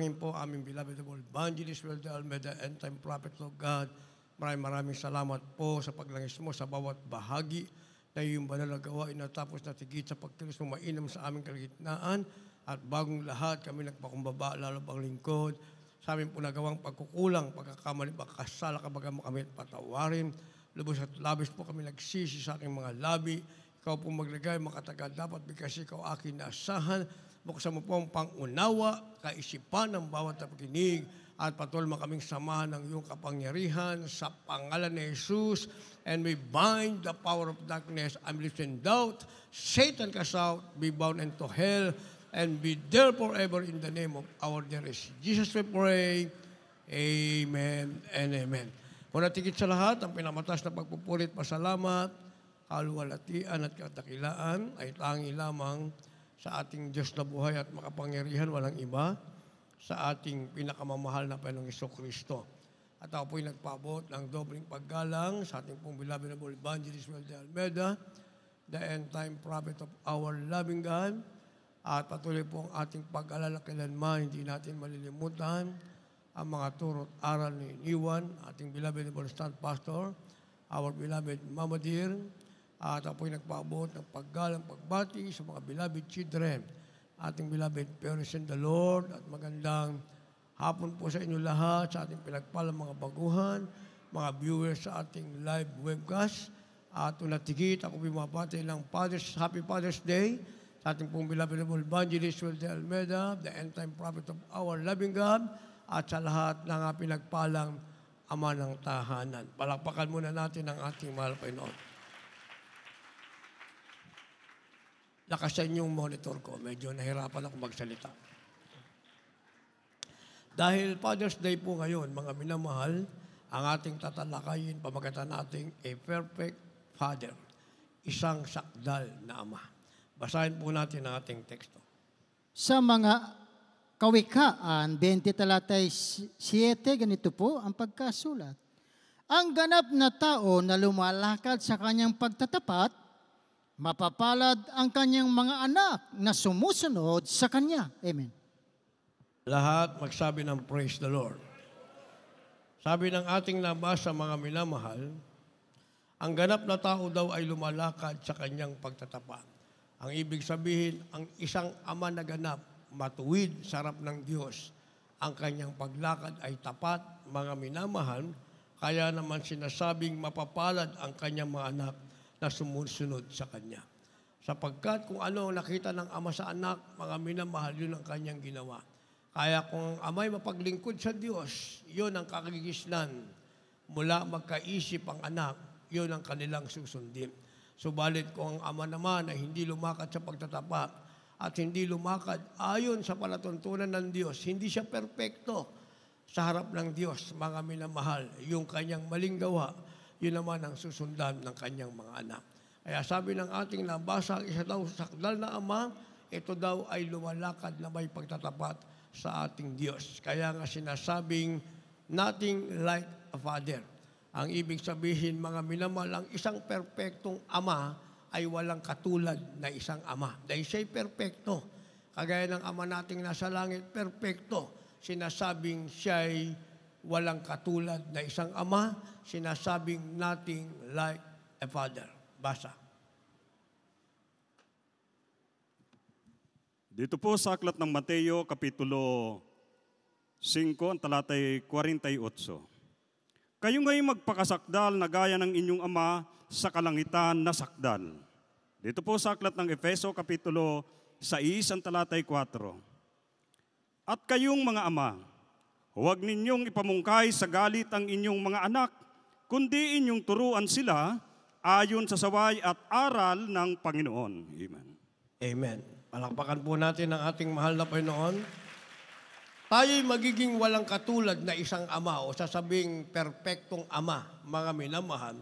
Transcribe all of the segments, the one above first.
Patuloyin po aming beloved evangelist Wilde Almeda and time prophet of God. Maraming maraming salamat po sa paglangis mo sa bawat bahagi na iyong banal na gawain na tapos na tigit sa pagkilos mo mainam sa aming kalagitnaan at bagong lahat kami nagpakumbaba lalo pang lingkod sa aming punagawang pagkukulang, pagkakamali, pagkasala, kabaga mo kami at patawarin. Lubos at labis po kami nagsisi sa aking mga labi. Ikaw po maglagay, makatagal dapat because ikaw aking nasahan buksan mo po ang pangunawa, kaisipan ng bawat napakinig, at patuloy mo kaming samahan ng iyong kapangyarihan sa pangalan ni Jesus. And we bind the power of darkness, unbelief and doubt. Satan cast out, be bound into hell, and be there forever in the name of our dearest Jesus we pray. Amen and amen. Kung tigit sa lahat, ang pinamatas na pagpupulit, pasalamat, kalwalatian at kadakilaan ay tangi lamang sa ating Diyos na buhay at makapangyarihan, walang iba, sa ating pinakamamahal na Panginoong Iso Kristo. At ako po'y nagpabot ng dobling paggalang sa ating pong belovable Evangelist Will de Almeda, the end-time prophet of our loving God, at patuloy po ang ating pag-alala kailanman, hindi natin malilimutan ang mga turo at aral ni Niwan, ating beloved and stand pastor, our beloved Mama Dear, at ako'y nagpaabot ng paggalang pagbati sa mga beloved children, ating beloved parents in the Lord, at magandang hapon po sa inyo lahat, sa ating pinagpalang mga baguhan, mga viewers sa ating live webcast. At unatikit, ako bumabati ng Father's, Happy Father's Day sa ating pong beloved evangelist Will de Almeda, the end-time prophet of our loving God, at sa lahat ng pinagpalang Ama ng Tahanan. Palakpakan muna natin ang ating mahal Panginoon. lakasan yung monitor ko. Medyo nahirapan ako magsalita. Dahil Father's Day po ngayon, mga minamahal, ang ating tatalakayin pamagatan natin, a perfect father, isang sakdal na ama. Basahin po natin ang ating teksto. Sa mga Kawikaan 20 talatay 7, ganito po ang pagkasulat. Ang ganap na tao na lumalakad sa kanyang pagtatapat Mapapalad ang kanyang mga anak na sumusunod sa kanya. Amen. Lahat magsabi ng praise the Lord. Sabi ng ating nabasa mga minamahal, ang ganap na tao daw ay lumalakad sa kanyang pagtatapat. Ang ibig sabihin, ang isang ama na ganap, matuwid, sa harap ng Diyos. Ang kanyang paglakad ay tapat, mga minamahan, kaya naman sinasabing mapapalad ang kanyang mga anak na sumunod sa Kanya. Sapagkat kung ano ang nakita ng ama sa anak, mga minamahal, yun ang kanyang ginawa. Kaya kung ang amay mapaglingkod sa Diyos, yun ang kagigislan. Mula magkaisip ang anak, yun ang kanilang susundin. Subalit kung ang ama naman ay hindi lumakad sa pagtatapat at hindi lumakad ayon sa palatuntunan ng Diyos, hindi siya perpekto sa harap ng Diyos, mga minamahal, yung kanyang maling gawa yun naman ang susundan ng kanyang mga anak. Kaya sabi ng ating nabasa, isa daw sa sakdal na ama, ito daw ay lumalakad na may pagtatapat sa ating Diyos. Kaya nga sinasabing, nothing like a father. Ang ibig sabihin, mga minamahal, ang isang perpektong ama ay walang katulad na isang ama. Dahil siya'y perpekto. Kagaya ng ama nating nasa langit, perpekto. Sinasabing siya'y walang katulad na isang ama, sinasabing nothing like a father. Basa. Dito po sa aklat ng Mateo, Kapitulo 5, talatay 48. Kayo ngayon magpakasakdal na gaya ng inyong ama sa kalangitan na sakdal. Dito po sa aklat ng Efeso, Kapitulo 6, ang talatay 4. At kayong mga ama, Huwag ninyong ipamungkay sa galit ang inyong mga anak, kundi inyong turuan sila ayon sa saway at aral ng Panginoon. Amen. Amen. Palakpakan po natin ang ating mahal na Panginoon. Tayo'y magiging walang katulad na isang ama o sasabing perpektong ama, mga minamahal.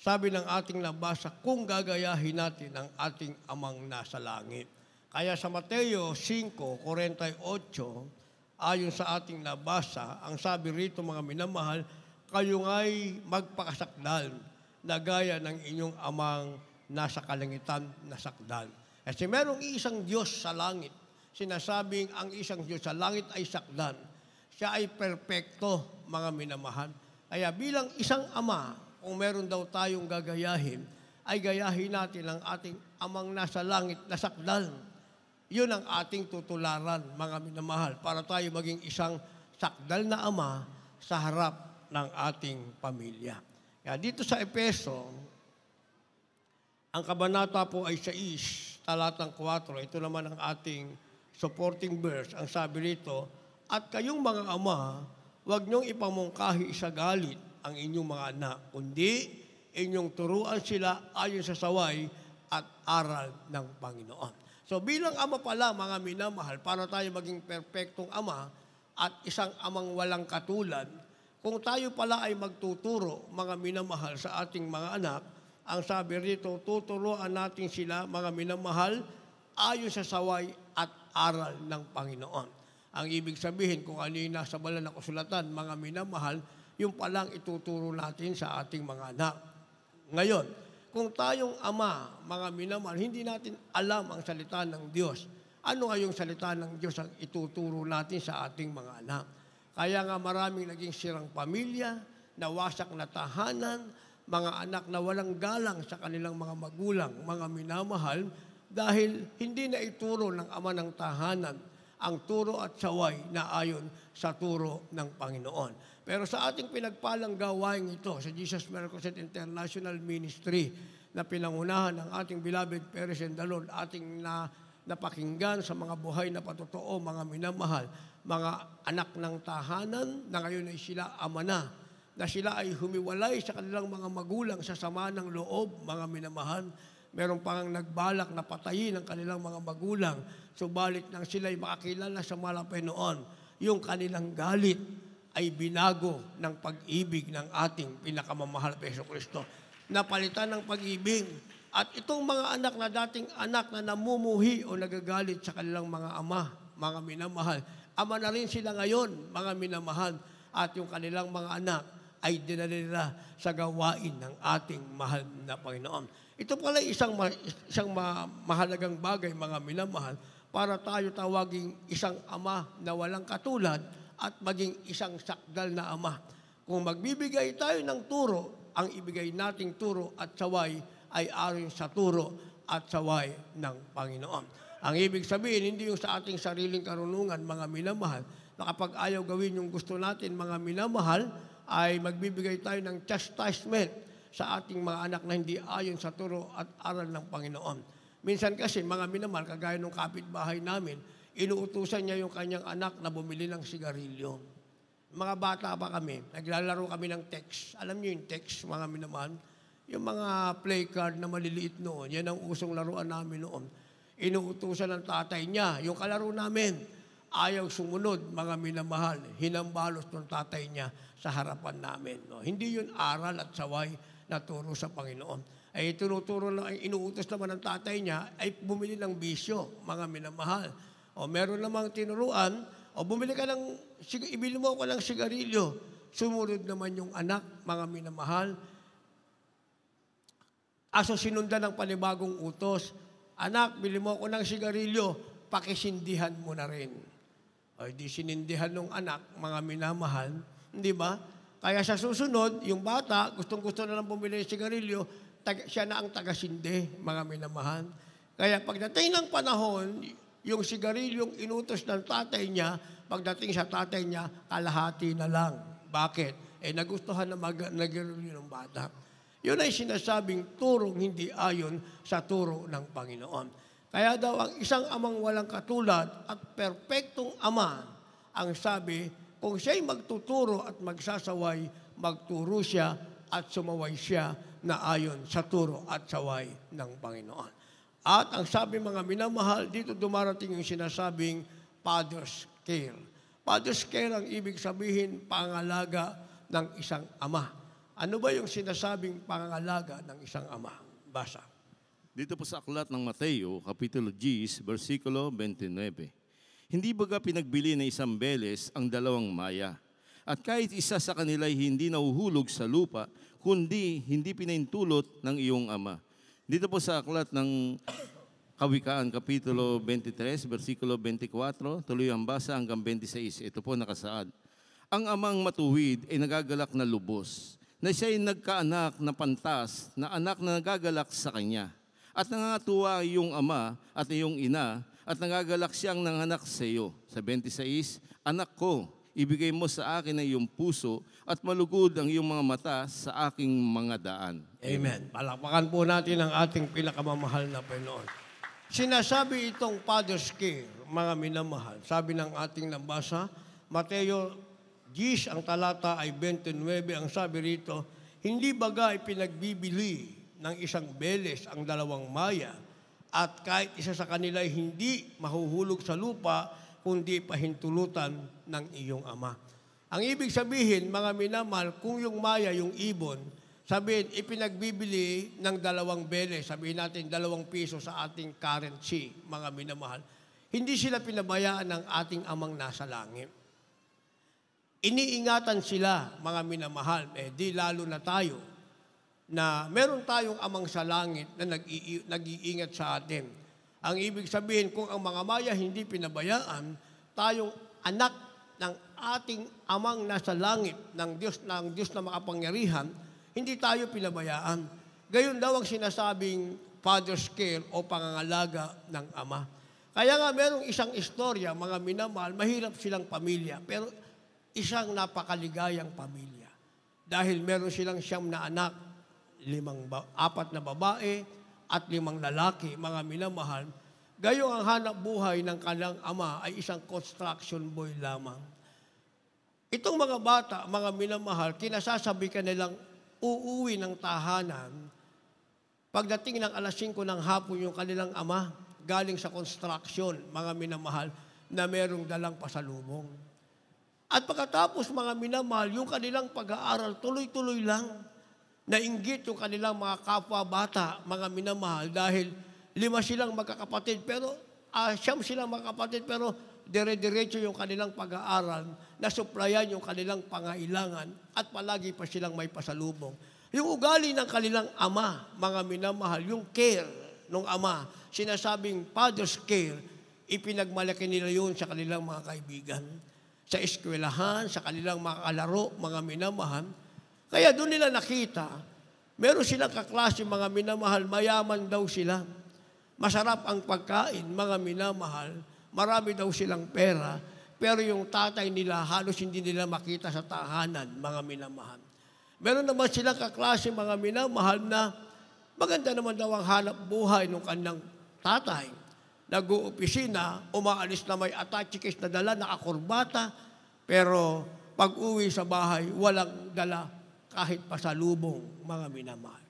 Sabi ng ating nabasa, kung gagayahin natin ang ating amang nasa langit. Kaya sa Mateo 5, 48, ayon sa ating nabasa, ang sabi rito mga minamahal, kayo nga'y magpakasakdal na gaya ng inyong amang nasa kalangitan na sakdal. Kasi merong isang Diyos sa langit. Sinasabing ang isang Diyos sa langit ay sakdal. Siya ay perpekto, mga minamahal. Kaya bilang isang ama, kung meron daw tayong gagayahin, ay gayahin natin ang ating amang nasa langit na sakdal yun ang ating tutularan, mga minamahal, para tayo maging isang sakdal na ama sa harap ng ating pamilya. Kaya dito sa Epeso, ang kabanata po ay 6, talatang 4. Ito naman ang ating supporting verse. Ang sabi rito, At kayong mga ama, huwag niyong ipamungkahi sa galit ang inyong mga anak, kundi inyong turuan sila ayon sa saway at aral ng Panginoon. So bilang ama pala, mga minamahal, para tayo maging perpektong ama at isang amang walang katulad, kung tayo pala ay magtuturo, mga minamahal, sa ating mga anak, ang sabi rito, tuturuan natin sila, mga minamahal, ayon sa saway at aral ng Panginoon. Ang ibig sabihin, kung ano yung nasa bala na kasulatan, mga minamahal, yung palang ituturo natin sa ating mga anak. Ngayon, kung tayong ama, mga minamahal, hindi natin alam ang salita ng Diyos. Ano ay yung salita ng Diyos ang ituturo natin sa ating mga anak? Kaya nga maraming naging sirang pamilya, nawasak na tahanan, mga anak na walang galang sa kanilang mga magulang, mga minamahal, dahil hindi na ituro ng ama ng tahanan ang turo at saway na ayon sa turo ng Panginoon. Pero sa ating pinagpalang gawain ito sa Jesus Miracle International Ministry na pinangunahan ng ating beloved Peres and the Lord, ating na, napakinggan sa mga buhay na patotoo, mga minamahal, mga anak ng tahanan na ngayon ay sila ama na, na sila ay humiwalay sa kanilang mga magulang sa sama ng loob, mga minamahal, Meron pang nagbalak na patayin ang kanilang mga magulang, subalit nang sila ay makakilala sa malapay noon, yung kanilang galit ay binago ng pag-ibig ng ating pinakamamahal na Peso Kristo. Napalitan ng pag-ibig. At itong mga anak na dating anak na namumuhi o nagagalit sa kanilang mga ama, mga minamahal, ama na rin sila ngayon, mga minamahal, at yung kanilang mga anak ay dinalila sa gawain ng ating mahal na Panginoon. Ito pala isang, ma- isang ma- mahalagang bagay, mga minamahal, para tayo tawaging isang ama na walang katulad at maging isang sakdal na ama. Kung magbibigay tayo ng turo, ang ibigay nating turo at saway ay ayon sa turo at saway ng Panginoon. Ang ibig sabihin, hindi yung sa ating sariling karunungan, mga minamahal, na kapag ayaw gawin yung gusto natin, mga minamahal, ay magbibigay tayo ng chastisement sa ating mga anak na hindi ayon sa turo at aral ng Panginoon. Minsan kasi, mga minamahal, kagaya ng kapitbahay namin, inuutusan niya yung kanyang anak na bumili ng sigarilyo. Mga bata pa kami, naglalaro kami ng text. Alam niyo yung text, mga minaman? Yung mga play card na maliliit noon, yan ang usong laruan namin noon. Inuutusan ng tatay niya, yung kalaro namin, ayaw sumunod, mga minamahal, hinambalos ng tatay niya sa harapan namin. No? Hindi yun aral at saway na turo sa Panginoon ay tinuturo na, inuutos naman ng tatay niya, ay bumili ng bisyo, mga minamahal o meron namang tinuruan, o bumili ka ng, ibili mo ako ng sigarilyo, sumunod naman yung anak, mga minamahal. Aso sinundan ng panibagong utos, anak, bili mo ako ng sigarilyo, pakisindihan mo na rin. O di sinindihan ng anak, mga minamahal, hindi ba? Kaya sa susunod, yung bata, gustong-gusto na lang bumili ng sigarilyo, siya na ang tagasindi, mga minamahal. Kaya pagdating ng panahon, yung sigarilyong inutos ng tatay niya, pagdating sa tatay niya, kalahati na lang. Bakit? Eh, nagustuhan na mag- nagirilyo ng bata. Yun ay sinasabing turong hindi ayon sa turo ng Panginoon. Kaya daw ang isang amang walang katulad at perpektong ama ang sabi, kung siya'y magtuturo at magsasaway, magturo siya at sumaway siya na ayon sa turo at saway ng Panginoon. At ang sabi mga minamahal, dito dumarating yung sinasabing father's care. Father's care ang ibig sabihin pangalaga ng isang ama. Ano ba yung sinasabing pangalaga ng isang ama? Basa. Dito po sa aklat ng Mateo, Kapitulo 10, versikulo 29. Hindi baga pinagbili ng isang beles ang dalawang maya? At kahit isa sa kanila'y hindi nahuhulog sa lupa, kundi hindi pinahintulot ng iyong ama dito po sa aklat ng Kawikaan, Kapitulo 23, versikulo 24, tuloy ang basa hanggang 26. Ito po nakasaad. Ang amang matuwid ay nagagalak na lubos, na siya'y nagkaanak na pantas, na anak na nagagalak sa kanya. At nangatuwa iyong ama at iyong ina, at nagagalak siyang nanganak sa iyo. Sa 26, Anak ko, Ibigay mo sa akin ang iyong puso at malugod ang iyong mga mata sa aking mga daan. Amen. Palakpakan po natin ang ating pinakamamahal na Panginoon. Sinasabi itong Father's Care, mga minamahal. Sabi ng ating nabasa, Mateo 10, ang talata ay 29, ang sabi rito, Hindi baga ipinagbibili ng isang beles ang dalawang maya at kahit isa sa kanila hindi mahuhulog sa lupa kundi pahintulutan ng iyong ama. Ang ibig sabihin, mga minamahal, kung yung maya, yung ibon, sabihin, ipinagbibili ng dalawang bele, sabihin natin dalawang piso sa ating currency, mga minamahal, hindi sila pinabayaan ng ating amang nasa langit. Iniingatan sila, mga minamahal, eh di lalo na tayo, na meron tayong amang sa langit na nag-iingat sa atin. Ang ibig sabihin, kung ang mga maya hindi pinabayaan, tayong anak ng ating amang nasa langit, ng Diyos, ng Diyos na makapangyarihan, hindi tayo pinabayaan. Gayon daw ang sinasabing father's care o pangangalaga ng ama. Kaya nga merong isang istorya, mga minamahal, mahirap silang pamilya, pero isang napakaligayang pamilya. Dahil meron silang siyam na anak, limang apat na babae, at limang lalaki, mga minamahal, gayong ang hanap buhay ng kanilang ama ay isang construction boy lamang. Itong mga bata, mga minamahal, kinasasabi ka nilang uuwi ng tahanan pagdating ng alas 5 ng hapon yung kanilang ama galing sa construction, mga minamahal, na merong dalang pasalubong. At pagkatapos mga minamahal, yung kanilang pag-aaral tuloy-tuloy lang Nainggit yung kanilang mga kapwa bata, mga minamahal, dahil lima silang magkakapatid, pero uh, siyam silang magkakapatid, pero dire-diretso yung kanilang pag-aaral, nasuplayan yung kanilang pangailangan, at palagi pa silang may pasalubong. Yung ugali ng kanilang ama, mga minamahal, yung care ng ama, sinasabing father's care, ipinagmalaki nila yun sa kanilang mga kaibigan, sa eskwelahan, sa kanilang mga kalaro, mga minamahal, kaya doon nila nakita, meron silang kaklase mga minamahal, mayaman daw sila. Masarap ang pagkain, mga minamahal, marami daw silang pera, pero yung tatay nila halos hindi nila makita sa tahanan, mga minamahal. Meron naman silang kaklase mga minamahal na maganda naman daw ang hanap buhay ng kanilang tatay. Nag-uopisina, umaalis na may attache case na dala, nakakurbata, pero pag uwi sa bahay, walang dala kahit pasalubong, mga minamahal.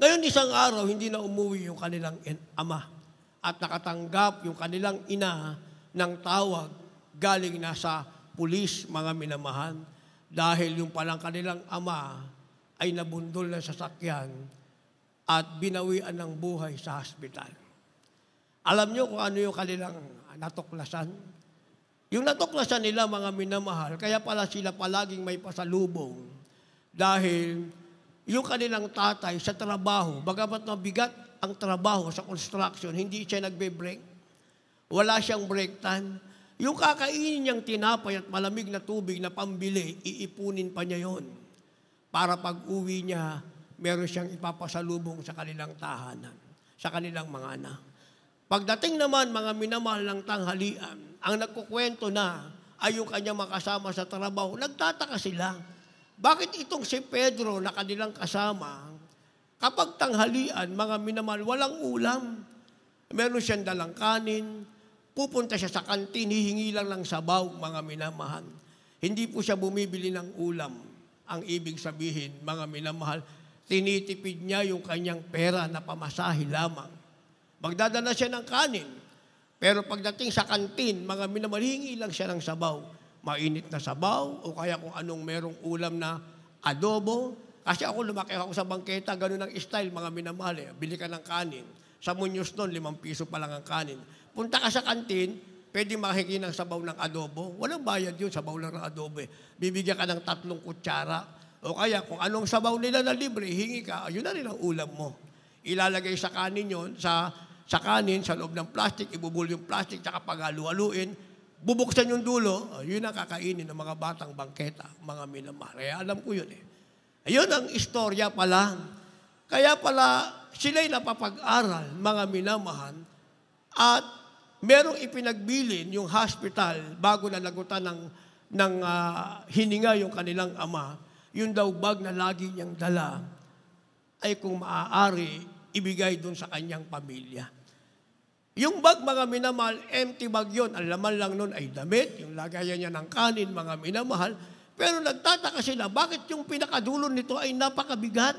Ngayon isang araw, hindi na umuwi yung kanilang ama at nakatanggap yung kanilang ina ng tawag galing na sa pulis, mga minamahan dahil yung palang kanilang ama ay nabundol na sasakyan at binawian ng buhay sa hospital. Alam niyo kung ano yung kanilang natuklasan? Yung natuklasan nila mga minamahal, kaya pala sila palaging may pasalubong. Dahil yung kanilang tatay sa trabaho, bagamat mabigat ang trabaho sa construction, hindi siya nagbe-break. Wala siyang break time. Yung kakainin niyang tinapay at malamig na tubig na pambili, iipunin pa niya yon Para pag uwi niya, meron siyang ipapasalubong sa kanilang tahanan, sa kanilang mga anak. Pagdating naman mga minamahal ng tanghalian, ang nagkukwento na ay yung kanyang makasama sa trabaho, nagtataka sila. Bakit itong si Pedro na kanilang kasama, kapag tanghalian, mga minamahal, walang ulam, meron siyang dalang kanin, pupunta siya sa kantin, hihingi lang ng sabaw, mga minamahal. Hindi po siya bumibili ng ulam. Ang ibig sabihin, mga minamahal, tinitipid niya yung kanyang pera na pamasahe lamang. Magdadala siya ng kanin, pero pagdating sa kantin, mga minamalingi lang siya ng sabaw. Mainit na sabaw o kaya kung anong merong ulam na adobo. Kasi ako lumaki ako sa bangketa, ganun ang style, mga minamali. Eh. Bili ka ng kanin. Sa Munyos noon, limang piso pa lang ang kanin. Punta ka sa kantin, pwede makiki ng sabaw ng adobo. Walang bayad yun, sabaw lang ng adobo. Eh. Bibigyan ka ng tatlong kutsara. O kaya kung anong sabaw nila na libre, hingi ka, yun na rin ang ulam mo. Ilalagay sa kanin yon sa sa sa loob ng plastic, ibubul yung plastic, tsaka paghalu aluin bubuksan yung dulo, oh, yun ang kakainin ng mga batang bangketa, mga minamahal. Kaya alam ko yun eh. Ayun ang istorya pala. Kaya pala, sila'y napapag-aral, mga minamahan, at merong ipinagbilin yung hospital bago nalagutan ng, ng uh, hininga yung kanilang ama, yung daw bag na lagi niyang dala, ay kung maaari, ibigay doon sa kanyang pamilya. Yung bag mga minamahal, empty bag yun. Ang laman lang nun ay damit, yung lagayan niya ng kanin, mga minamahal. Pero nagtataka sila, bakit yung pinakadulo nito ay napakabigat?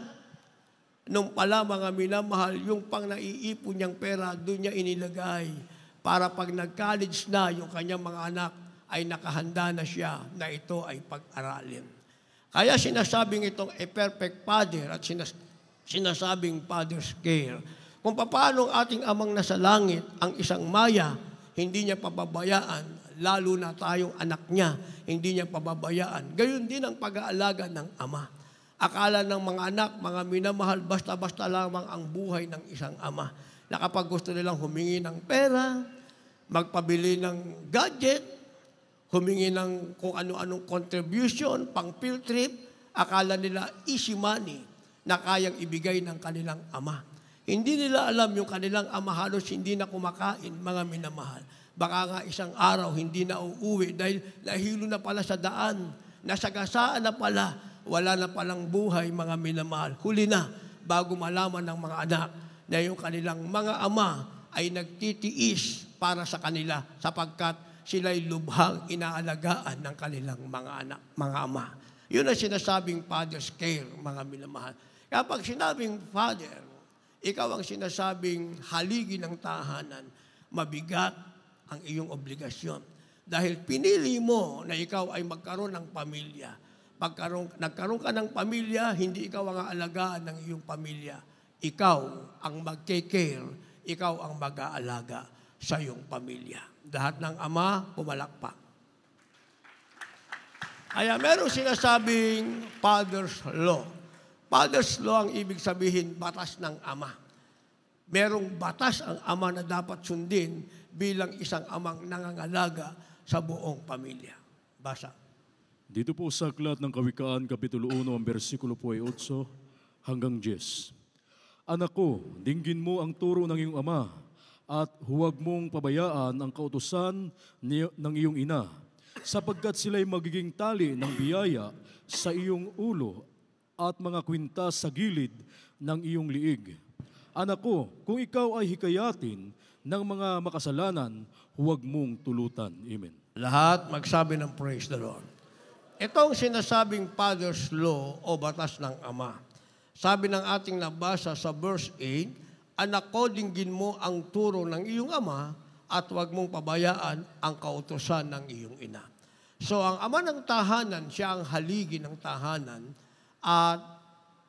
Nung pala mga minamahal, yung pang naiipon niyang pera, doon niya inilagay. Para pag nag-college na, yung kanyang mga anak ay nakahanda na siya na ito ay pag-aralin. Kaya sinasabing itong a perfect father at sinas- sinasabing father's care kung paano ang ating amang nasa langit, ang isang maya, hindi niya pababayaan, lalo na tayong anak niya, hindi niya pababayaan. Gayon din ang pag-aalaga ng ama. Akala ng mga anak, mga minamahal, basta-basta lamang ang buhay ng isang ama. Na kapag gusto nilang humingi ng pera, magpabili ng gadget, humingi ng kung ano-anong contribution, pang field trip, akala nila easy money na kayang ibigay ng kanilang ama. Hindi nila alam yung kanilang ama halos hindi na kumakain, mga minamahal. Baka nga isang araw hindi na uuwi dahil nahilo na pala sa daan, nasagasaan na pala, wala na palang buhay, mga minamahal. Huli na bago malaman ng mga anak na yung kanilang mga ama ay nagtitiis para sa kanila sapagkat sila'y lubhang inaalagaan ng kanilang mga anak, mga ama. Yun ang sinasabing father's care, mga minamahal. Kapag sinabing father, ikaw ang sinasabing haligi ng tahanan, mabigat ang iyong obligasyon. Dahil pinili mo na ikaw ay magkaroon ng pamilya. Pagkaroon, nagkaroon ka ng pamilya, hindi ikaw ang aalagaan ng iyong pamilya. Ikaw ang magke-care, ikaw ang mag-aalaga sa iyong pamilya. Lahat ng ama, pumalakpak. Kaya meron sinasabing father's law. Father's law ang ibig sabihin batas ng ama. Merong batas ang ama na dapat sundin bilang isang amang nangangalaga sa buong pamilya. Basa. Dito po sa aklat ng Kawikaan, Kapitulo 1, ang versikulo po ay 8 hanggang 10. Anak ko, dinggin mo ang turo ng iyong ama at huwag mong pabayaan ang kautosan ng iyong ina sapagkat sila'y magiging tali ng biyaya sa iyong ulo at mga kwintas sa gilid ng iyong liig. Anak ko, kung ikaw ay hikayatin ng mga makasalanan, huwag mong tulutan. Amen. Lahat magsabi ng praise the Lord. Itong sinasabing Father's Law o batas ng Ama. Sabi ng ating nabasa sa verse 8, Anak ko, dinggin mo ang turo ng iyong ama at huwag mong pabayaan ang kautosan ng iyong ina. So ang ama ng tahanan, siya ang haligi ng tahanan at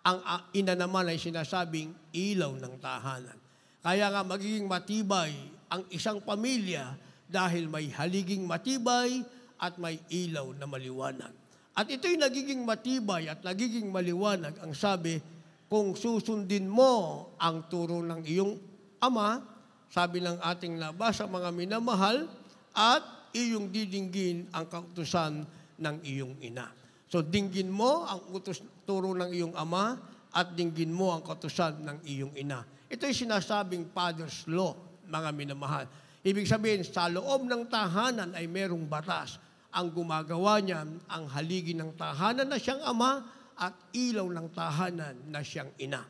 ang ina naman ay sinasabing ilaw ng tahanan. Kaya nga magiging matibay ang isang pamilya dahil may haliging matibay at may ilaw na maliwanag. At ito'y nagiging matibay at nagiging maliwanag ang sabi, kung susundin mo ang turo ng iyong ama, sabi ng ating nabasa mga minamahal, at iyong didinggin ang kautusan ng iyong ina. So dinggin mo ang utos turo ng iyong ama at dinggin mo ang katusan ng iyong ina. Ito'y sinasabing father's law, mga minamahal. Ibig sabihin, sa loob ng tahanan ay merong batas. Ang gumagawa niya, ang haligi ng tahanan na siyang ama at ilaw ng tahanan na siyang ina.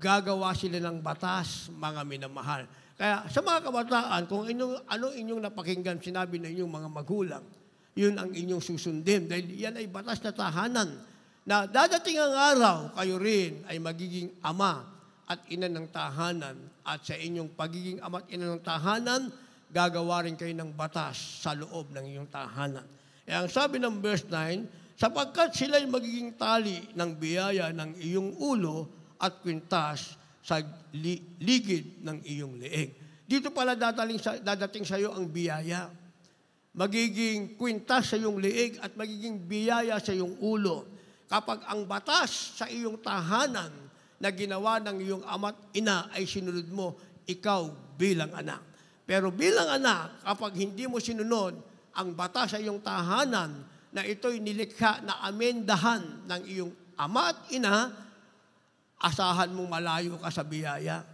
Gagawa sila ng batas, mga minamahal. Kaya sa mga kabataan, kung inyong, ano inyong napakinggan sinabi ng inyong mga magulang, yun ang inyong susundin dahil yan ay batas na tahanan na dadating ang araw, kayo rin ay magiging ama at ina ng tahanan. At sa inyong pagiging ama at ina ng tahanan, gagawa rin kayo ng batas sa loob ng inyong tahanan. E ang sabi ng verse 9, sapagkat sila'y magiging tali ng biyaya ng iyong ulo at kwintas sa li- ligid ng iyong leeg. Dito pala dadating sa, dadating sa iyo ang biyaya. Magiging kwintas sa iyong leeg at magiging biyaya sa iyong ulo kapag ang batas sa iyong tahanan na ginawa ng iyong ama't ina ay sinunod mo, ikaw bilang anak. Pero bilang anak, kapag hindi mo sinunod ang batas sa iyong tahanan na ito'y nilikha na amendahan ng iyong ama at ina, asahan mong malayo ka sa biyaya.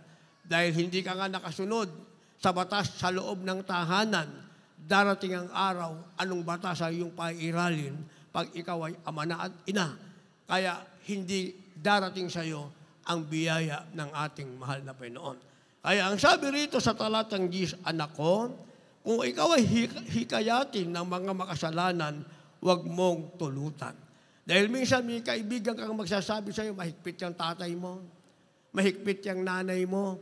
Dahil hindi ka nga nakasunod sa batas sa loob ng tahanan, darating ang araw, anong batas sa iyong pairalin, pag ikaw ay ama na at ina. Kaya hindi darating sa iyo ang biyaya ng ating mahal na Panginoon. Kaya ang sabi rito sa talatang 10, anak ko, kung ikaw ay hikayatin ng mga makasalanan, huwag mong tulutan. Dahil minsan may kaibigan kang magsasabi sa iyo, mahigpit yung tatay mo, mahigpit yung nanay mo,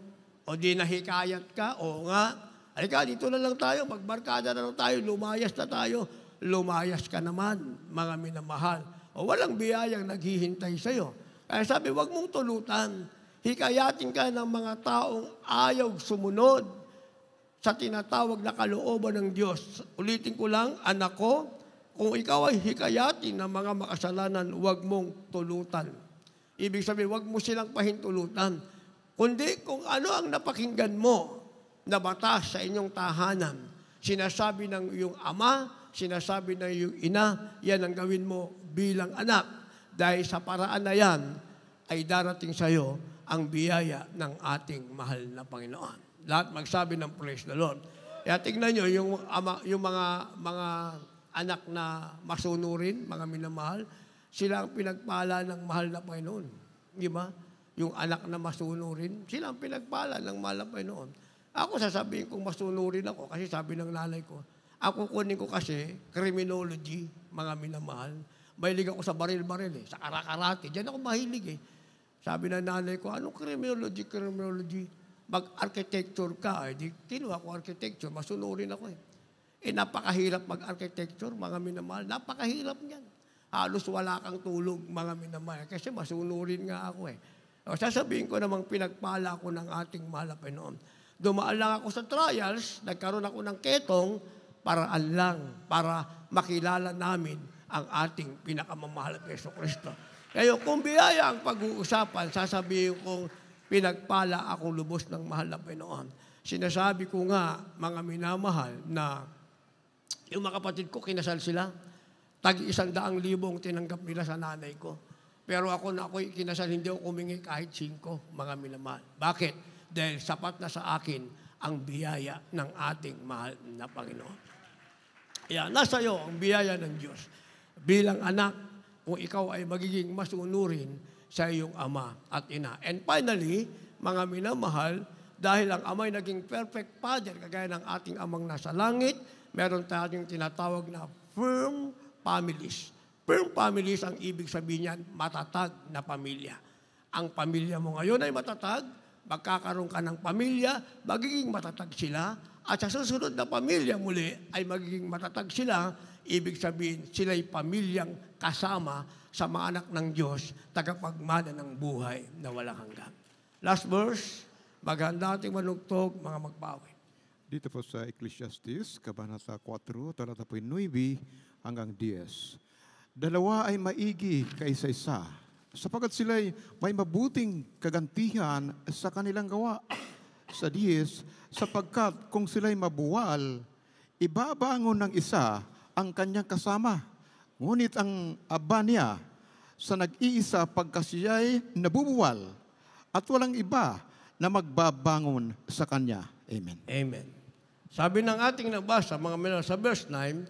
o di nahikayat ka, o nga, ay ka, dito na lang tayo, magbarkada na lang tayo, lumayas na tayo, lumayas ka naman, mga minamahal. O walang biyayang naghihintay sa iyo. Kaya sabi, wag mong tulutan. Hikayatin ka ng mga taong ayaw sumunod sa tinatawag na kalooban ng Diyos. Ulitin ko lang, anak ko, kung ikaw ay hikayatin ng mga makasalanan, huwag mong tulutan. Ibig sabihin, huwag mo silang pahintulutan. Kundi kung ano ang napakinggan mo na batas sa inyong tahanan, sinasabi ng iyong ama, sinasabi ng iyong ina, yan ang gawin mo bilang anak. Dahil sa paraan na yan, ay darating sa iyo ang biyaya ng ating mahal na Panginoon. Lahat magsabi ng praise the Lord. Kaya tingnan nyo, yung, ama, yung mga, mga anak na masunurin, mga minamahal, sila ang pinagpala ng mahal na Panginoon. Di ba? Yung anak na masunurin, sila ang pinagpala ng mahal na Panginoon. Ako sasabihin kong masunurin ako kasi sabi ng nanay ko, ako kunin ko kasi, criminology, mga minamahal. Mahilig ako sa baril-baril eh, sa karakarate. Diyan ako mahilig eh. Sabi na nanay ko, anong criminology, criminology? Mag-architecture ka. Eh. Di, kinuha ko architecture, masunurin ako eh. Eh, napakahirap mag-architecture, mga minamahal. Napakahirap niyan. Halos wala kang tulog, mga minamahal. Kasi masunurin nga ako eh. O, sasabihin ko namang pinagpala ko ng ating mahal Panginoon. Dumaan lang ako sa trials, nagkaroon ako ng ketong, paraan lang para makilala namin ang ating pinakamamahal na Yeso Kristo. Ngayon, kung biyaya ang pag-uusapan, sasabihin kong pinagpala ako lubos ng mahal na Pinoon. Sinasabi ko nga, mga minamahal, na yung mga kapatid ko, kinasal sila. Tag isang daang libong tinanggap nila sa nanay ko. Pero ako na ako'y kinasal, hindi ako kumingi kahit singko, mga minamahal. Bakit? Dahil sapat na sa akin ang biyaya ng ating mahal na Panginoon. Kaya nasa iyo ang biyaya ng Diyos. Bilang anak, kung ikaw ay magiging masunurin sa iyong ama at ina. And finally, mga minamahal, dahil ang ama'y naging perfect father, kagaya ng ating amang nasa langit, meron tayong tinatawag na firm families. Firm families ang ibig sabihin niyan, matatag na pamilya. Ang pamilya mo ngayon ay matatag, magkakaroon ka ng pamilya, magiging matatag sila, at sa susunod na pamilya muli ay magiging matatag sila, ibig sabihin sila'y pamilyang kasama sa mga anak ng Diyos, tagapagmana ng buhay na walang hanggan. Last verse, maghanda ating manugtog, mga magpawi. Dito po sa Ecclesiastes, Kabanata 4, talata po 9 hanggang 10. Dalawa ay maigi kaysa isa, sapagat sila'y may mabuting kagantihan sa kanilang gawa sa Diyos sapagkat kung sila'y mabuwal, ibabangon ng isa ang kanyang kasama. Ngunit ang aba niya sa nag-iisa pagka siya'y nabubuwal at walang iba na magbabangon sa kanya. Amen. Amen. Sabi ng ating nabasa, mga minal, sa verse 9,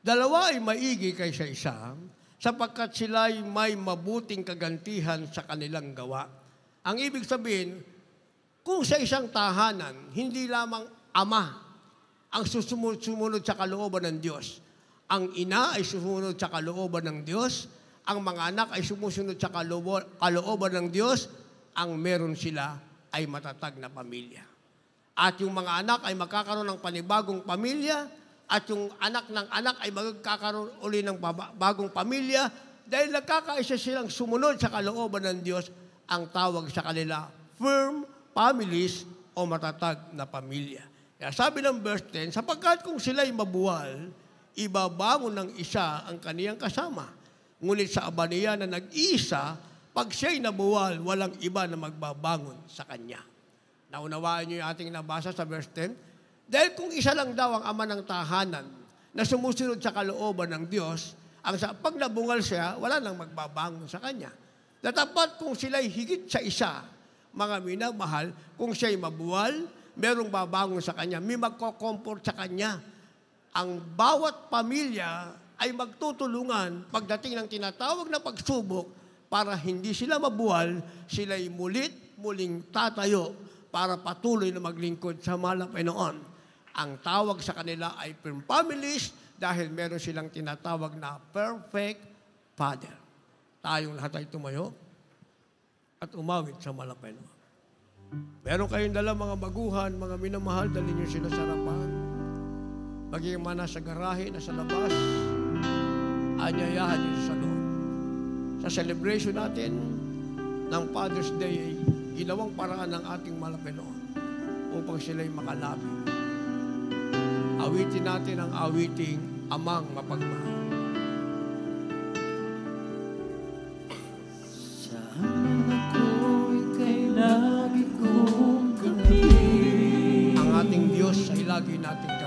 dalawa ay maigi kaysa isa, sapagkat sila'y may mabuting kagantihan sa kanilang gawa. Ang ibig sabihin, kung sa isang tahanan, hindi lamang ama ang susunod sa kalooban ng Diyos. Ang ina ay susunod sa kalooban ng Diyos. Ang mga anak ay sumusunod sa kalooban ng Diyos. Ang meron sila ay matatag na pamilya. At yung mga anak ay magkakaroon ng panibagong pamilya at yung anak ng anak ay magkakaroon uli ng bagong pamilya dahil nagkakaisa silang sumunod sa kalooban ng Diyos ang tawag sa kanila firm families o matatag na pamilya. Kaya sabi ng verse 10, sapagkat kung sila'y mabuwal, ibabangon ng isa ang kaniyang kasama. Ngunit sa abaniya na nag iisa pag siya'y nabuwal, walang iba na magbabangon sa kanya. Naunawaan niyo yung ating nabasa sa verse 10. Dahil kung isa lang daw ang ama ng tahanan na sumusunod sa kalooban ng Diyos, ang sa pag nabungal siya, wala nang magbabangon sa kanya. Natapat kung sila'y higit sa isa, mga minamahal, kung siya'y mabuwal, merong babangon sa kanya, may magkocomport sa kanya. Ang bawat pamilya ay magtutulungan pagdating ng tinatawag na pagsubok para hindi sila mabuwal, sila'y mulit muling tatayo para patuloy na maglingkod sa malang Panginoon. Ang tawag sa kanila ay firm families dahil meron silang tinatawag na perfect father. Tayong lahat ay tumayo at umawit sa malapay naman. Meron kayong dala mga baguhan, mga minamahal, dali niyo sila sa harapan. Maging man nasa garahe, nasa labas, anyayahan nyo sa loob. Sa celebration natin ng Father's Day, ginawang paraan ng ating malapenoon oh, upang sila'y makalapit. Awitin natin ang awiting amang mapagmahal. lagi nating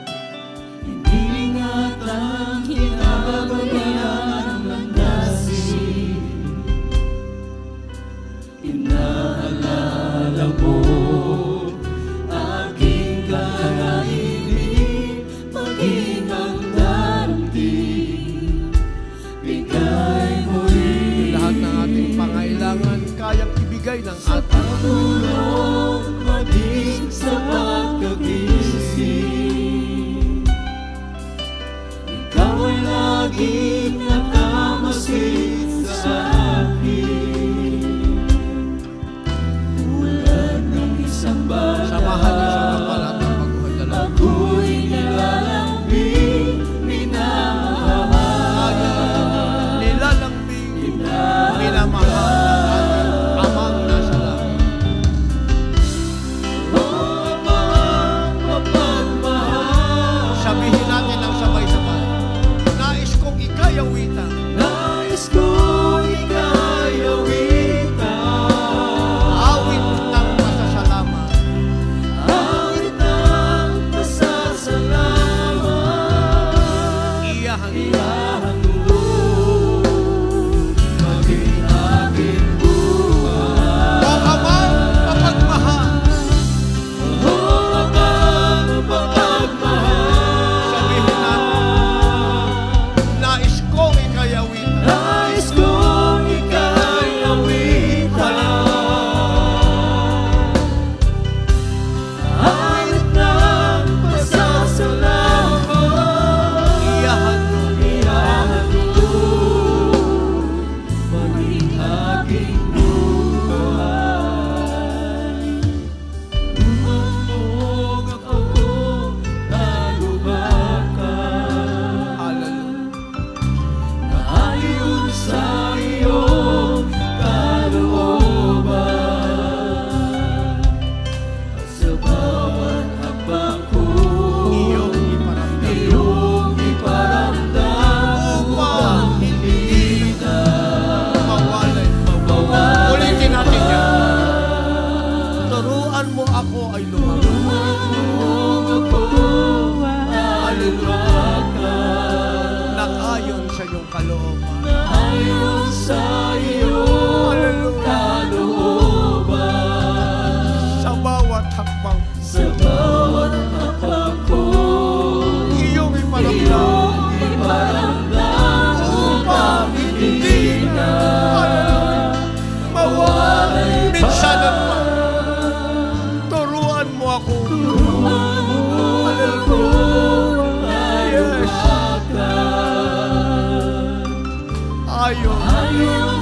Ayo. Ayo.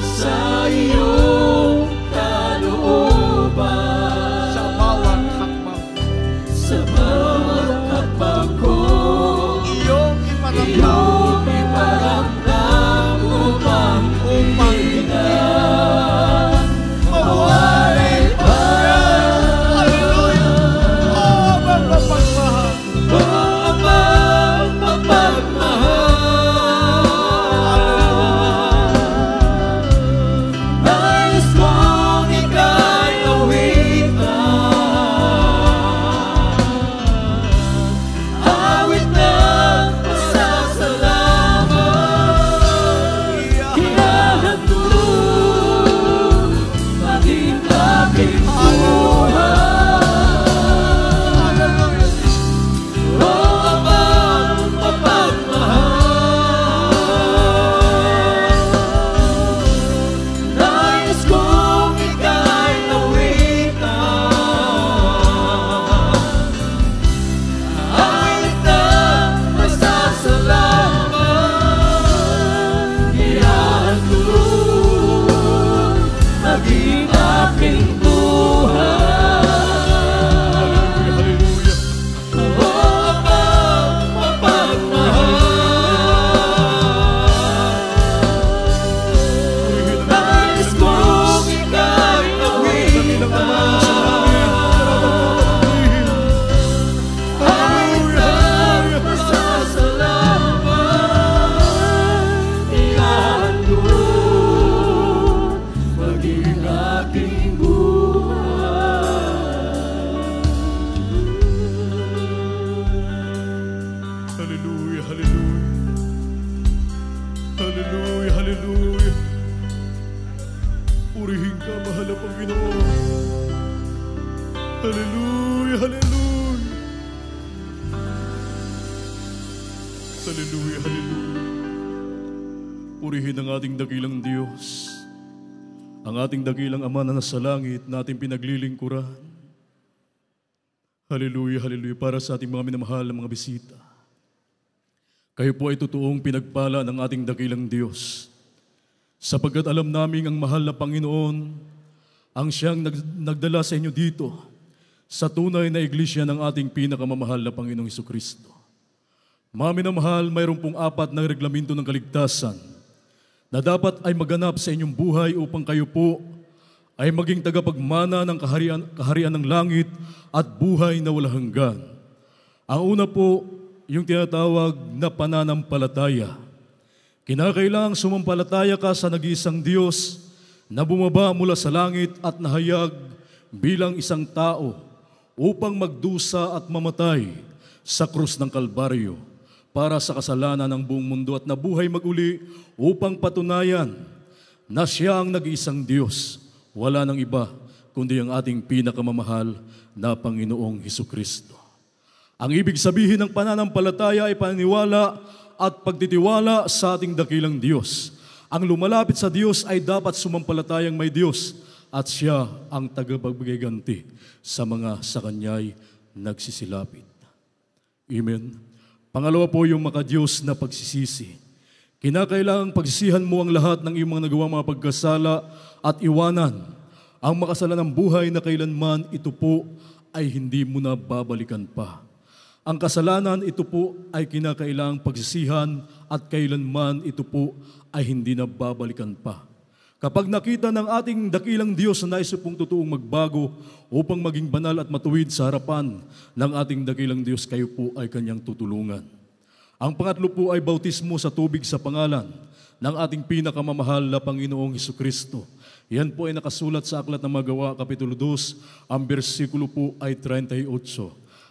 sa langit na ating pinaglilingkuran. Hallelujah, haleluya para sa ating mga minamahal na mga bisita. Kayo po ay totoong pinagpala ng ating dakilang Diyos. Sapagkat alam namin ang mahal na Panginoon, ang siyang nagdala sa inyo dito sa tunay na iglesia ng ating pinakamamahal na Panginoong Iso Kristo. Mga minamahal, mayroon pong apat na reglamento ng kaligtasan na dapat ay maganap sa inyong buhay upang kayo po ay maging tagapagmana ng kaharian, kaharian ng langit at buhay na walang hanggan. Ang una po, yung tinatawag na pananampalataya. Kinakailangang sumampalataya ka sa nag-iisang Diyos na bumaba mula sa langit at nahayag bilang isang tao upang magdusa at mamatay sa krus ng Kalbaryo para sa kasalanan ng buong mundo at nabuhay maguli upang patunayan na siya ang nag-iisang Diyos wala nang iba kundi ang ating pinakamamahal na Panginoong Heso Kristo. Ang ibig sabihin ng pananampalataya ay paniniwala at pagtitiwala sa ating dakilang Diyos. Ang lumalapit sa Diyos ay dapat sumampalatayang may Diyos at siya ang tagapagbigay ganti sa mga sa kanya'y nagsisilapit. Amen. Pangalawa po yung makadiyos na pagsisisi. Kinakailangang pagsisihan mo ang lahat ng iyong mga nagawa mga pagkasala at iwanan ang makasalan ng buhay na kailanman ito po ay hindi mo na babalikan pa. Ang kasalanan ito po ay kinakailangang pagsisihan at kailanman ito po ay hindi na babalikan pa. Kapag nakita ng ating dakilang Diyos na nais pong totoong magbago upang maging banal at matuwid sa harapan ng ating dakilang Diyos, kayo po ay kanyang tutulungan. Ang pangatlo po ay bautismo sa tubig sa pangalan ng ating pinakamamahal na Panginoong Iso Kristo. Yan po ay nakasulat sa Aklat ng Magawa, Kapitulo 2, ang bersikulo po ay 38.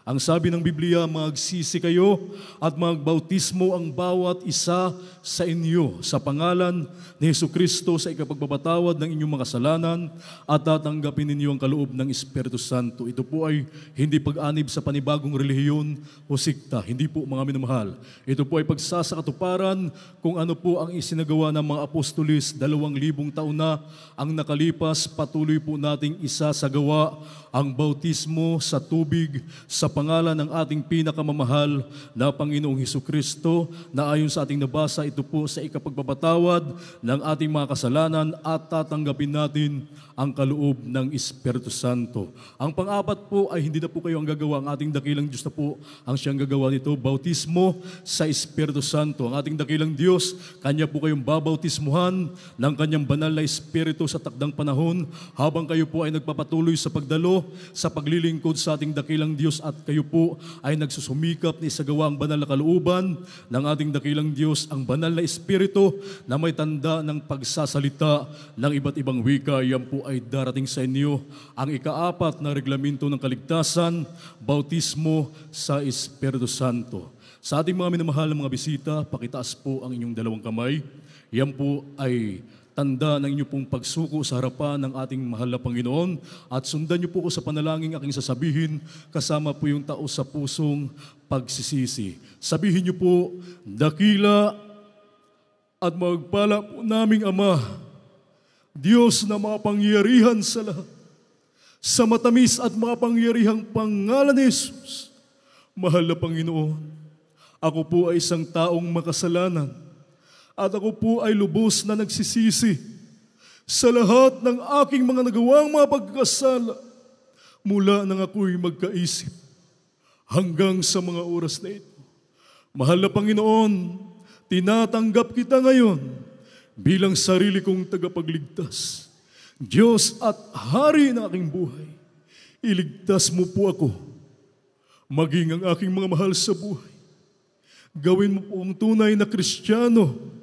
Ang sabi ng Biblia, magsisi kayo at magbautismo ang bawat isa sa inyo sa pangalan ni Heso Kristo sa ikapagbabatawad ng inyong mga kasalanan at tatanggapin ninyo ang kaloob ng Espiritu Santo. Ito po ay hindi pag-anib sa panibagong relihiyon o sikta. Hindi po mga minamahal. Ito po ay pagsasakatuparan kung ano po ang isinagawa ng mga apostolis dalawang libong taon na ang nakalipas patuloy po nating isa sa gawa ang bautismo sa tubig sa pangalan ng ating pinakamamahal na Panginoong Heso Kristo na ayon sa ating nabasa ito po sa ikapagpapatawad ng ating mga kasalanan at tatanggapin natin ang kaloob ng Espiritu Santo. Ang pang-apat po ay hindi na po kayo ang gagawa, ang ating dakilang Diyos na po ang siyang gagawa nito, bautismo sa Espiritu Santo. Ang ating dakilang Diyos, Kanya po kayong babautismuhan ng Kanyang banal na Espiritu sa takdang panahon habang kayo po ay nagpapatuloy sa pagdalo sa paglilingkod sa ating dakilang Diyos at kayo po ay nagsusumikap ni isagawa ang banal na kalooban ng ating dakilang Diyos, ang banal na Espiritu na may tanda ng pagsasalita ng iba't ibang wika. Yan po ay darating sa inyo ang ikaapat na reglamento ng kaligtasan, bautismo sa Espiritu Santo. Sa ating mga minamahal na mga bisita, pakitaas po ang inyong dalawang kamay. Yan po ay Tanda ng inyo pong pagsuko sa harapan ng ating mahal na Panginoon at sundan niyo po ko sa panalangin aking sasabihin kasama po yung tao sa pusong pagsisisi. Sabihin niyo po, dakila at magpala po naming Ama, Diyos na mapangyarihan sa lahat, sa matamis at mapangyarihang pangalan ni Jesus, mahal na Panginoon, ako po ay isang taong makasalanan at ako po ay lubos na nagsisisi sa lahat ng aking mga nagawang mga pagkasala mula nang ako'y magkaisip hanggang sa mga oras na ito. Mahal na Panginoon, tinatanggap kita ngayon bilang sarili kong tagapagligtas. Diyos at Hari ng aking buhay, iligtas mo po ako, maging ang aking mga mahal sa buhay. Gawin mo po ang tunay na Kristiyano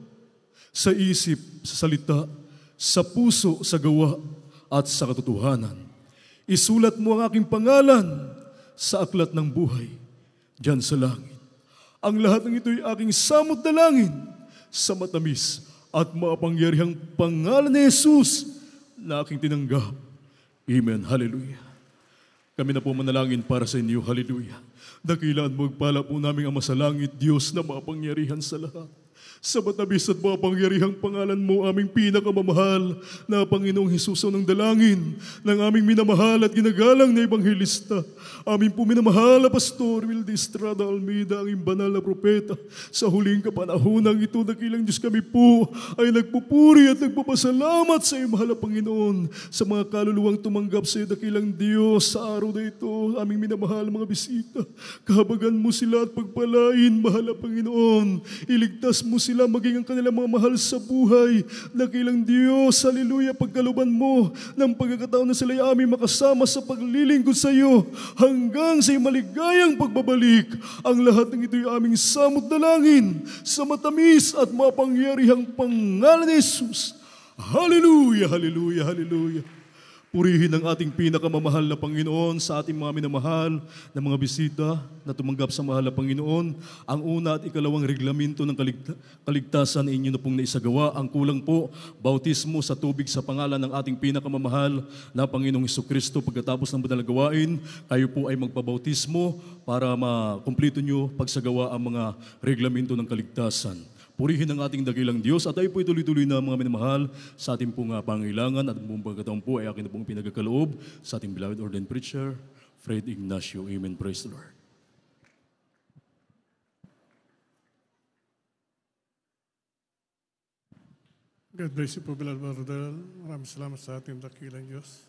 sa isip, sa salita, sa puso, sa gawa, at sa katotohanan. Isulat mo ang aking pangalan sa aklat ng buhay, dyan sa langit. Ang lahat ng ito'y aking samot na langin sa matamis at maapangyarihang pangalan ni Jesus na aking tinanggap. Amen. Hallelujah. Kami na po manalangin para sa inyo. Hallelujah. Dakilaan magpala po namin ang masalangit Diyos na maapangyarihan sa lahat. Sa matamis at mapangyarihang pangalan mo, aming pinakamamahal na Panginoong Hesus ng dalangin, ng aming minamahal at ginagalang na Ebanghelista, aming puminamahal na Pastor Wilde Estrada Almeida, ang banal na propeta, sa huling ng ito, dakilang Diyos kami po ay nagpupuri at nagpapasalamat sa iyo, mahal na Panginoon, sa mga kaluluwang tumanggap sa iyo, dakilang Diyos, sa araw na ito, aming minamahal mga bisita, kahabagan mo sila at pagpalain, mahal na Panginoon, iligtas mo sila sila maging ang kanilang mga mahal sa buhay. Dakilang Diyos, haleluya, pagkaluban mo ng pagkakataon na sila ay aming makasama sa paglilingkod sa iyo hanggang sa maligayang pagbabalik. Ang lahat ng ito'y aming samot na langin sa matamis at mapangyarihang pangalan ni Jesus. Hallelujah, hallelujah, hallelujah. Purihin ang ating pinakamamahal na Panginoon sa ating mga minamahal na mga bisita na tumanggap sa mahal na Panginoon. Ang una at ikalawang reglamento ng kaligtasan inyo na pong naisagawa. Ang kulang po, bautismo sa tubig sa pangalan ng ating pinakamamahal na Panginoong Iso Kristo. Pagkatapos ng madalang gawain, kayo po ay magpabautismo para makumpleto nyo pagsagawa ang mga reglamento ng kaligtasan. Purihin ang ating dakilang Diyos at ay po ituloy-tuloy na mga minamahal sa ating pong uh, pangilangan at buong pagkataon po ay akin na pong pinagkakaloob sa ating beloved ordained preacher, Fred Ignacio. Amen. Praise the Lord. God bless you po, Bilal Bardel. Maraming salamat sa ating dakilang Diyos.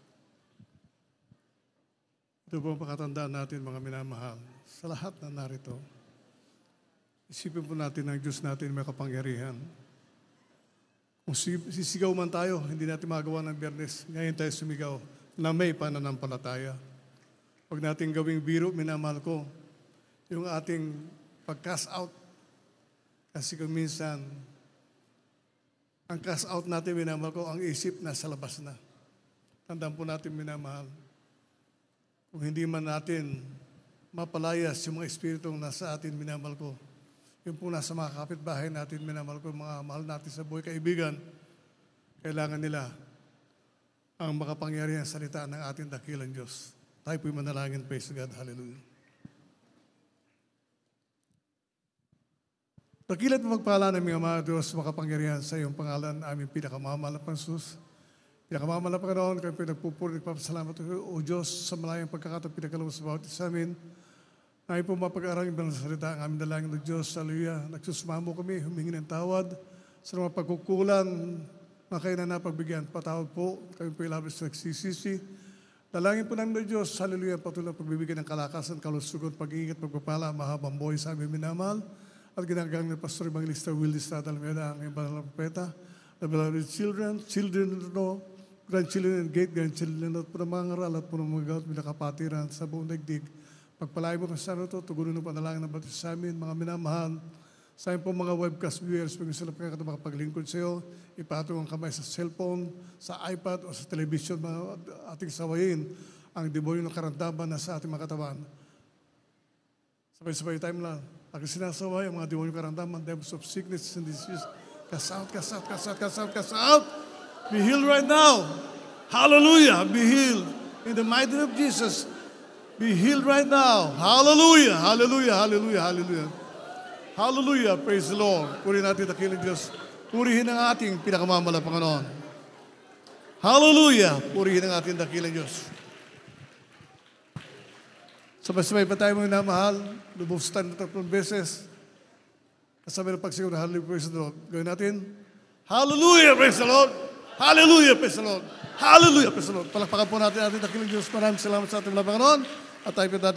Ito po ang pakatandaan natin, mga minamahal, sa lahat na narito Isipin po natin ang Diyos natin may kapangyarihan. Kung sisigaw man tayo, hindi natin magawa ng biyernes. Ngayon tayo sumigaw na may pananampalataya. Huwag natin gawing biro, minamahal ko, yung ating pag-cast out. Kasi kung minsan, ang cast out natin, minamahal ko, ang isip na sa labas na. Tandaan po natin, minamahal. Kung hindi man natin mapalayas yung mga espiritong nasa atin, minamahal ko, yung pong nasa mga kapitbahay natin, minamahal ko yung mga mahal natin sa buhay kaibigan, kailangan nila ang makapangyarihan salita ng ating dakilang Diyos. Tayo po'y manalangin, praise God, hallelujah. Dakilat magpala ng mga mga Diyos, makapangyarihan sa iyong pangalan, aming pinakamamahal na pansus. Pinakamamahal na Panginoon, kami pinagpupuri, nagpapasalamat o Diyos sa malayang pagkakataon pinagkalawas sa bawat isa amin. Ay po mapag-aral yung salita ang aming dalangin ng Diyos. Hallelujah. Nagsusumamo kami, humingi ng tawad sa mga pagkukulang na kayo na pagbigyan. Patawad po, kami po ilabas na nagsisisi. Dalangin po ng Diyos, hallelujah, patuloy ang pagbibigay ng kalakasan, kalusugan, pag-iingat, pagpapala, mahabang buhay sa aming minamahal. At ginagalang ng Pastor Evangelista Will Distrada Almeida, ang ibang na propeta, the beloved children, children no, grandchildren and great grandchildren at po ng mga ngaral at po ng mga gawat, kapatiran sa buong daigdig Pagpalain mo kasi sana ito, tugunan ng panalangin ng batis sa amin, mga minamahal. Sa amin po mga webcast viewers, kung sila pa kaya makapaglingkod sa iyo, ipatong ang kamay sa cellphone, sa iPad o sa television, mga ating sawayin ang demonyo ng karandaban na sa ating mga katawan. Sabay-sabay time lang. Pag sinasaway ang mga demonyo ng karandaban, devils of sickness and disease, cast out, cast out, cast out, cast out, cast out. Be healed right now. Hallelujah. Be healed. In the mighty name of Jesus, Be healed right now. Hallelujah! Hallelujah! Hallelujah! Hallelujah! Hallelujah! Praise the Lord. Purihin natin ang kiling Diyos. Purihin ang ating pinakamamala Panginoon. Hallelujah! Purihin ang ating dakilang Diyos. Sabay-sabay pa tayo mga namahal. Lubustan na tatlong beses. Kasama ng pagsigaw na Hallelujah, praise the Lord. Gawin natin. Hallelujah, praise the Lord. Hallelujah, praise the Lord. Hallelujah, praise the Lord. Palakpakan po natin ating dakilang Diyos. Maraming salamat sa ating mga Panginoon. I thank you that